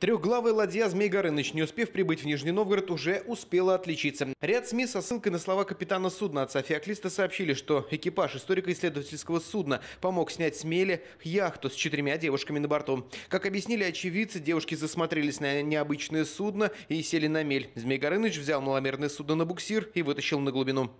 Трехглавый ладья Змей Горыныч, не успев прибыть в Нижний Новгород, уже успела отличиться. Ряд СМИ со ссылкой на слова капитана судна отца Феоклиста сообщили, что экипаж историко-исследовательского судна помог снять с мели яхту с четырьмя девушками на борту. Как объяснили очевидцы, девушки засмотрелись на необычное судно и сели на мель. Змей Горыныч взял маломерное судно на буксир и вытащил на глубину.